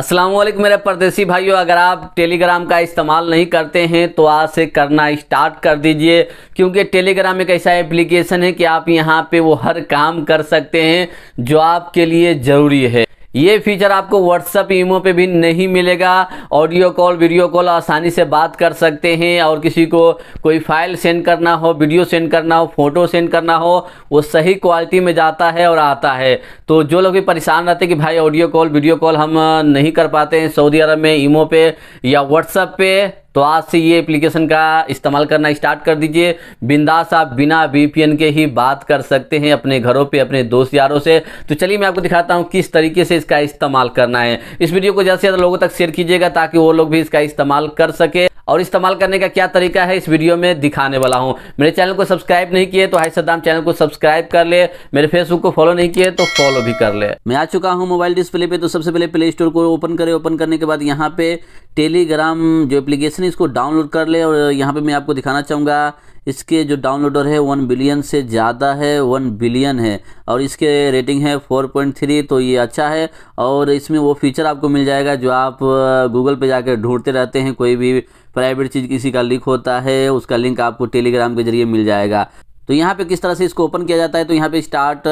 अस्सलाम वालेकुम मेरे परदेसी भाइयों अगर आप टेलीग्राम का इस्तेमाल नहीं करते हैं तो आज से करना स्टार्ट कर दीजिए क्योंकि टेलीग्राम एक ऐसा एप्लीकेशन है कि आप यहाँ पे वो हर काम कर सकते हैं जो आपके लिए ज़रूरी है ये फीचर आपको व्हाट्सअप ईमो पे भी नहीं मिलेगा ऑडियो कॉल वीडियो कॉल आसानी से बात कर सकते हैं और किसी को कोई फाइल सेंड करना हो वीडियो सेंड करना हो फोटो सेंड करना हो वो सही क्वालिटी में जाता है और आता है तो जो लोग भी परेशान रहते कि भाई ऑडियो कॉल वीडियो कॉल हम नहीं कर पाते हैं सऊदी अरब में ईमो पे या व्हाट्सअप पे तो आज से ये एप्लीकेशन का इस्तेमाल करना स्टार्ट कर दीजिए बिंदास आप बिना वीपीएन के ही बात कर सकते हैं अपने घरों पे अपने दोस्त यारों से तो चलिए मैं आपको दिखाता हूँ किस तरीके से इसका इस्तेमाल करना है इस वीडियो को ज़्यादा से ज़्यादा लोगों तक शेयर कीजिएगा ताकि वो लोग भी इसका इस्तेमाल कर सके और इस्तेमाल करने का क्या तरीका है इस वीडियो में दिखाने वाला हूँ मेरे चैनल को सब्सक्राइब नहीं किए तो हाई सद्दाम चैनल को सब्सक्राइब कर ले मेरे फेसबुक को फॉलो नहीं किए तो फॉलो भी कर ले मैं आ चुका हूँ मोबाइल डिस्प्ले पे तो सबसे पहले प्ले स्टोर को ओपन करें ओपन करने के बाद यहाँ पे टेलीग्राम जो एप्लीकेशन है इसको डाउनलोड कर ले और यहाँ पे मैं आपको दिखाना चाहूँगा इसके जो डाउनलोडर है वन बिलियन से ज़्यादा है वन बिलियन है और इसके रेटिंग है फोर पॉइंट थ्री तो ये अच्छा है और इसमें वो फीचर आपको मिल जाएगा जो आप गूगल पे जाकर ढूंढते रहते हैं कोई भी प्राइवेट चीज़ किसी का लिंक होता है उसका लिंक आपको टेलीग्राम के जरिए मिल जाएगा तो यहाँ पे किस तरह से इसको ओपन किया जाता है तो यहाँ पे स्टार्ट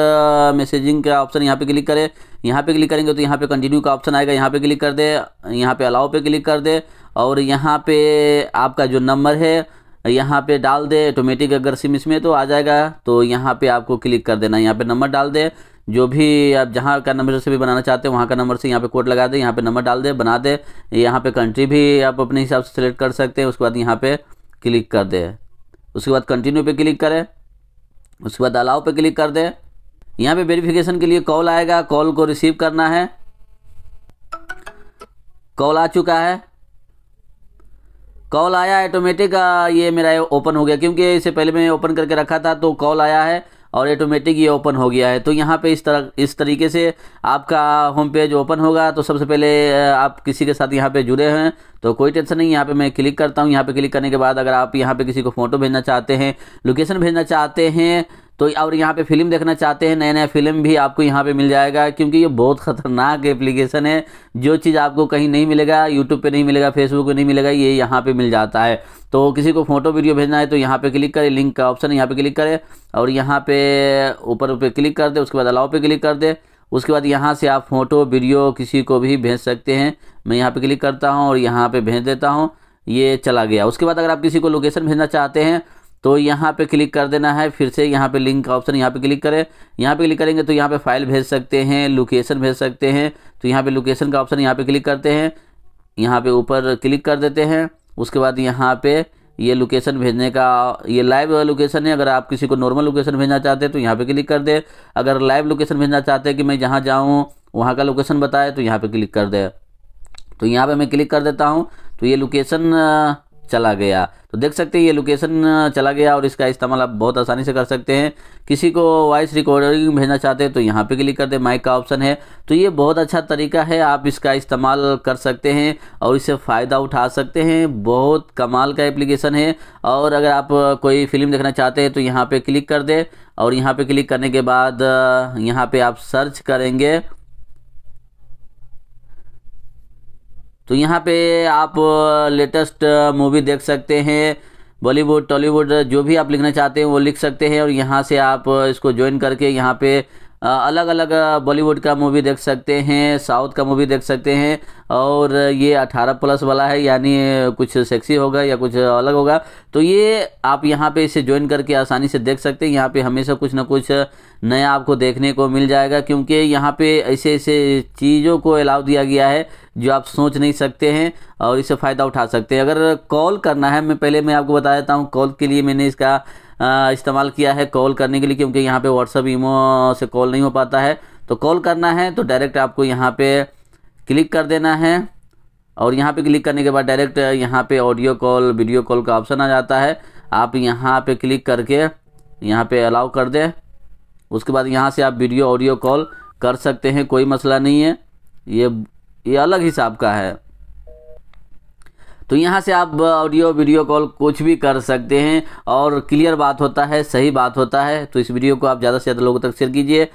मैसेजिंग का ऑप्शन यहाँ पे क्लिक करें यहाँ पे क्लिक करेंगे तो यहाँ पे कंटिन्यू का ऑप्शन आएगा यहाँ पे क्लिक कर दे यहाँ पे अलाउ पे क्लिक कर दे और यहाँ पे आपका जो नंबर है यहाँ पे डाल दे ऑटोमेटिक अगर सिम इसमें तो आ जाएगा तो यहाँ पे आपको क्लिक कर देना यहाँ पे नंबर डाल दे जो भी आप जहाँ का नंबर से भी बनाना चाहते हैं वहाँ का नंबर से यहाँ पे कोड लगा दे यहाँ पे नंबर डाल दे बना दे यहाँ पे कंट्री भी आप अपने हिसाब से सिलेक्ट कर सकते हैं उसके बाद यहाँ पे क्लिक कर दे उसके बाद कंटिन्यू पे क्लिक करें उसके बाद अलाउ पे क्लिक कर दे यहाँ पे वेरिफिकेशन के लिए कॉल आएगा कॉल को रिसीव करना है कॉल आ चुका है कॉल आया ऑटोमेटिक ये मेरा ओपन हो गया क्योंकि इसे पहले मैं ओपन करके रखा था तो कॉल आया है और ऑटोमेटिक ये ओपन हो गया है तो यहाँ पे इस तरह इस तरीके से आपका होम पेज ओपन होगा तो सबसे पहले आप किसी के साथ यहाँ पे जुड़े हैं तो कोई टेंशन नहीं यहाँ पे मैं क्लिक करता हूँ यहाँ पे क्लिक करने के बाद अगर आप यहाँ पे किसी को फ़ोटो भेजना चाहते हैं लोकेशन भेजना चाहते हैं तो और यहाँ पे फिल्म देखना चाहते हैं नया नया फिल्म भी आपको यहाँ पे मिल जाएगा क्योंकि ये बहुत ख़तरनाक एप्लीकेशन है जो चीज़ आपको कहीं नहीं मिलेगा यूट्यूब पे नहीं मिलेगा फेसबुक पे नहीं मिलेगा ये यहाँ पे मिल जाता है तो किसी को फोटो वीडियो भेजना है तो यहाँ पे क्लिक करें लिंक का ऑप्शन यहाँ पे क्लिक करें और यहाँ पे ऊपर ऊपर क्लिक कर दे उसके बाद अलाव पे क्लिक कर दे उसके बाद यहाँ से आप फोटो वीडियो किसी को भी भेज सकते हैं मैं यहाँ पे क्लिक करता हूँ और यहाँ पे भेज देता हूँ ये चला गया उसके बाद अगर आप किसी को लोकेशन भेजना चाहते हैं तो यहाँ पे क्लिक कर देना है फिर से यहाँ पे लिंक का ऑप्शन यहाँ पे क्लिक करें यहाँ पे क्लिक करेंगे तो यहाँ पे फाइल भेज सकते हैं लोकेशन भेज सकते हैं तो यहाँ पे लोकेशन का ऑप्शन यहाँ पे क्लिक करते हैं यहाँ पे ऊपर क्लिक कर देते हैं उसके बाद यहाँ पे ये लोकेशन भेजने का ये लाइव लोकेशन है अगर आप किसी को नॉर्मल लोकेशन भेजना चाहते हैं तो यहाँ पर क्लिक कर दे अगर लाइव लोकेशन भेजना चाहते हैं कि मैं जहाँ जाऊँ वहाँ का लोकेशन बताए तो यहाँ पर क्लिक कर दे तो यहाँ पर मैं क्लिक कर देता हूँ तो ये लोकेशन चला गया तो देख सकते हैं ये लोकेशन चला गया और इसका इस्तेमाल आप बहुत आसानी से कर सकते हैं किसी को वॉइस रिकॉर्डिंग भेजना चाहते हैं तो यहाँ पे क्लिक कर दे माइक का ऑप्शन है तो ये बहुत अच्छा तरीका है आप इसका इस्तेमाल कर सकते हैं और इससे फ़ायदा उठा सकते हैं बहुत कमाल का एप्लीकेशन है और अगर आप कोई फिल्म देखना चाहते हैं तो यहाँ पर क्लिक कर दे और यहाँ पर क्लिक करने के बाद यहाँ पर आप सर्च करेंगे तो यहाँ पे आप लेटेस्ट मूवी देख सकते हैं बॉलीवुड टॉलीवुड जो भी आप लिखना चाहते हैं वो लिख सकते हैं और यहाँ से आप इसको ज्वाइन करके यहाँ पे अलग अलग बॉलीवुड का मूवी देख सकते हैं साउथ का मूवी देख सकते हैं और ये 18 प्लस वाला है यानी कुछ सेक्सी होगा या कुछ अलग होगा तो ये आप यहाँ पे इसे ज्वाइन करके आसानी से देख सकते हैं यहाँ पे हमेशा कुछ ना कुछ नया आपको देखने को मिल जाएगा क्योंकि यहाँ पे ऐसे ऐसे चीज़ों को अलाउ दिया गया है जो आप सोच नहीं सकते हैं और इससे फ़ायदा उठा सकते हैं अगर कॉल करना है मैं पहले मैं आपको बता देता हूँ कॉल के लिए मैंने इसका इस्तेमाल किया है कॉल करने के लिए क्योंकि यहाँ पे व्हाट्सअप ईमो से कॉल नहीं हो पाता है तो कॉल करना है तो डायरेक्ट आपको यहाँ पे क्लिक कर देना है और यहाँ पे क्लिक करने के बाद डायरेक्ट यहाँ पे ऑडियो कॉल वीडियो कॉल का ऑप्शन आ जाता है आप यहाँ पे क्लिक करके यहाँ पे अलाउ कर दें उसके बाद यहाँ से आप वीडियो ऑडियो कॉल कर सकते हैं कोई मसला नहीं है ये ये अलग हिसाब का है तो यहाँ से आप ऑडियो वीडियो कॉल कुछ भी कर सकते हैं और क्लियर बात होता है सही बात होता है तो इस वीडियो को आप ज़्यादा से ज़्यादा लोगों तक शेयर कीजिए